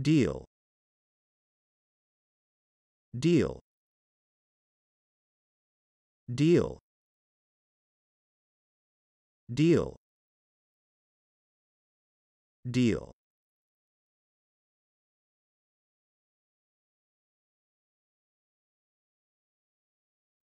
deal deal deal deal deal